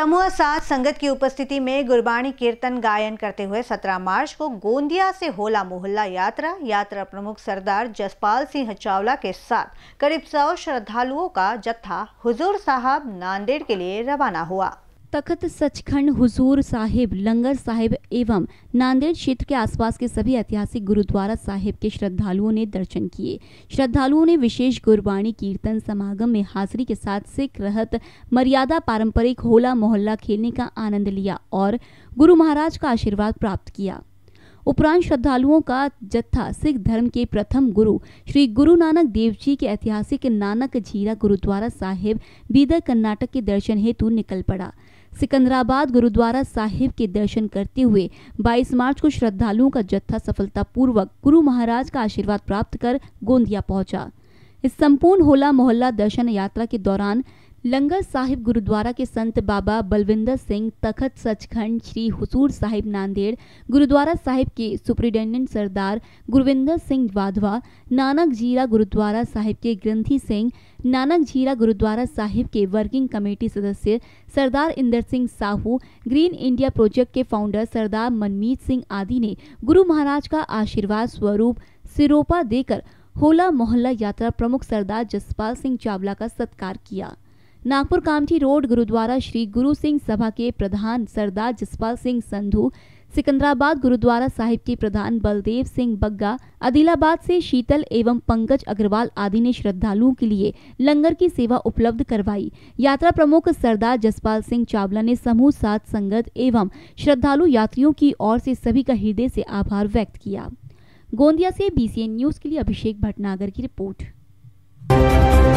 समूह सात संगत की उपस्थिति में गुरबाणी कीर्तन गायन करते हुए 17 मार्च को गोंदिया से होला मोहल्ला यात्रा यात्रा प्रमुख सरदार जसपाल सिंह चावला के साथ करीब सौ श्रद्धालुओं का जत्था हुजूर साहब नांदेड़ के लिए रवाना हुआ तखत सचखंड हुजूर साहिब लंगर साहिब एवं नांदेड़ क्षेत्र के आसपास के सभी ऐतिहासिक गुरुद्वारा साहिब के श्रद्धालुओं ने दर्शन किए श्रद्धालुओं ने विशेष गुरबाणी कीर्तन समागम में हाजिरी के साथ सिख रहत मर्यादा पारंपरिक होला मोहल्ला खेलने का आनंद लिया और गुरु महाराज का आशीर्वाद प्राप्त किया उपरांत श्रद्धालुओं का जत्था सिख धर्म के प्रथम गुरु श्री गुरु नानक देव जी के ऐतिहासिक नानक झीरा गुरुद्वारा साहिब बीदर कर्नाटक के दर्शन हेतु निकल पड़ा सिकंदराबाद गुरुद्वारा साहिब के दर्शन करते हुए 22 मार्च को श्रद्धालुओं का जत्था सफलतापूर्वक गुरु महाराज का आशीर्वाद प्राप्त कर गोंदिया पहुंचा इस संपूर्ण होला मोहल्ला दर्शन यात्रा के दौरान लंगर साहिब गुरुद्वारा के संत बाबा बलविंदर सिंह तखत सचखंड श्री हुसूर साहिब नांदेड़ गुरुद्वारा साहिब के सुप्रिटेंडेंट सरदार गुरविंदर सिंह वाधवा नानक जीरा गुरुद्वारा साहिब के ग्रंथी सिंह नानक जीरा गुरुद्वारा साहिब के वर्किंग कमेटी सदस्य Sardar Inder Singh Sahu Green India project के फाउंडर सरदार मनमीत सिंह आदि ने गुरु महाराज का आशीर्वाद स्वरूप सिरोपा देकर होला मोहल्ला यात्रा प्रमुख सरदार जसपाल सिंह चावला का सत्कार किया नागपुर कामठी रोड गुरुद्वारा श्री गुरु सिंह सभा के प्रधान सरदार जसपाल सिंह संधू सिकंदराबाद गुरुद्वारा साहिब के प्रधान बलदेव सिंह बग्गा आदिलाबाद से शीतल एवं पंकज अग्रवाल आदि ने श्रद्धालुओं के लिए लंगर की सेवा उपलब्ध करवाई यात्रा प्रमुख सरदार जसपाल सिंह चावला ने समूह सात संगत एवं श्रद्धालु यात्रियों की ओर से सभी का हृदय से आभार व्यक्त किया गोंदिया से बीसीएन न्यूज के लिए अभिषेक भटनागर की रिपोर्ट